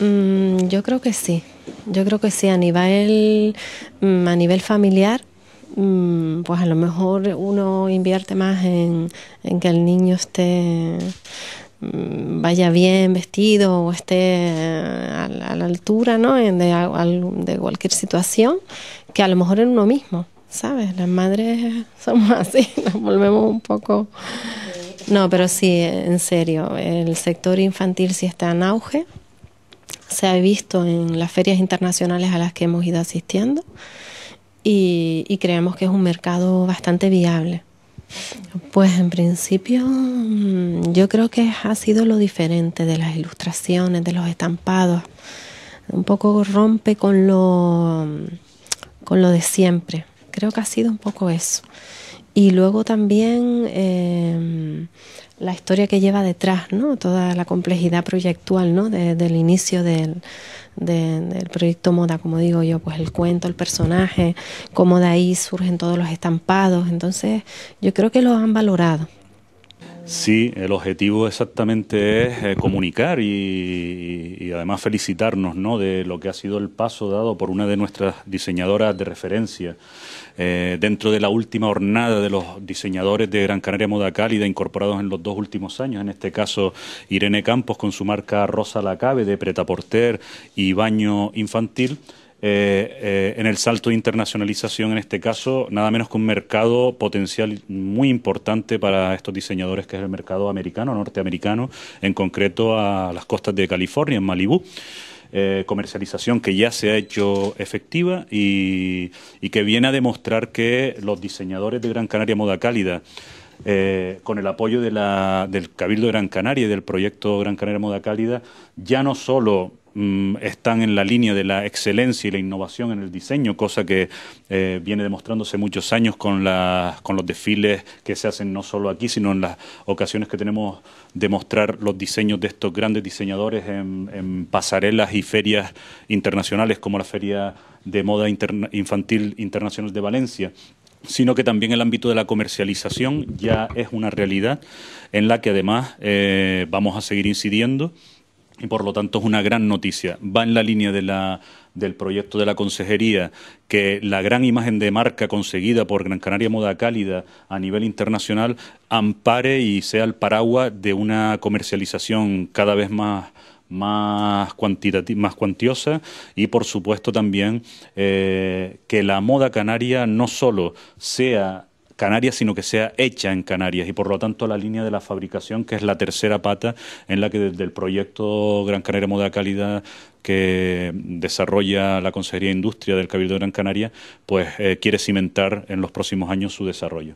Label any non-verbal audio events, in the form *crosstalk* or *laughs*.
Mm, yo creo que sí, yo creo que sí. A nivel, mm, a nivel familiar, mm, pues a lo mejor uno invierte más en, que el niño esté vaya bien vestido o esté eh, a la, altura ¿no? de, de cualquier situación que a lo mejor en uno mismo, ¿sabes? Las madres *laughs* somos así, *laughs* nos volvemos un poco... No, pero sí, en serio, el sector infantil sí está en auge, se ha visto en las ferias internacionales a las que hemos ido asistiendo y, creemos que es un mercado bastante viable. Pues en principio mm, yo creo que ha sido lo diferente de las ilustraciones, de los estampados. Un poco rompe con lo, mm, con lo de siempre. Creo que ha sido un poco eso. Y luego también eh, la historia que lleva detrás, ¿no? toda la complejidad proyectual ¿no? del inicio del, del, proyecto Moda, como digo yo, pues el cuento, el personaje, cómo de ahí surgen todos los estampados. Entonces, yo creo que lo han valorado. Sí, el objetivo exactamente es eh, comunicar y, además felicitarnos ¿no? de lo que ha sido el paso dado por una de nuestras diseñadoras de referencia eh, dentro de la última hornada de los diseñadores de Gran Canaria Moda Cálida incorporados en los dos últimos años, en este caso Irene Campos con su marca Rosa Lacabe de Pretaporter y Baño Infantil. Eh, eh, en el salto de internacionalización, en este caso, nada menos que un mercado potencial muy importante para estos diseñadores, que es el mercado americano, norteamericano, en concreto a las costas de California, en Malibú. Eh, comercialización que ya se ha hecho efectiva y, que viene a demostrar que los diseñadores de Gran Canaria Moda Cálida, con el apoyo de la, del Cabildo de Gran Canaria y del proyecto Gran Canaria Moda Cálida, ya no solo Mm, están en la línea de la excelencia y la innovación en el diseño, cosa que eh, viene demostrándose muchos años con, los desfiles que se hacen no solo aquí, sino en las ocasiones que tenemos de mostrar los diseños de estos grandes diseñadores en, pasarelas y ferias internacionales como la Feria de Moda Infantil Internacional de Valencia sino que también el ámbito de la comercialización ya es una realidad en la que además eh, vamos a seguir incidiendo y por lo tanto es una gran noticia. Va en la línea de del proyecto de la Consejería, que la gran imagen de marca conseguida por Gran Canaria Moda Cálida a nivel internacional ampare y sea el paraguas de una comercialización cada vez más más, más cuantiosa y por supuesto también eh, que la moda canaria no solo sea Canarias, sino que sea hecha en Canarias y por lo tanto la línea de la fabricación, que es la tercera pata en la que desde el proyecto Gran Canaria Moda Calidad que desarrolla la Consejería de Industria del Cabildo de Gran Canaria, pues eh, quiere cimentar en los próximos años su desarrollo.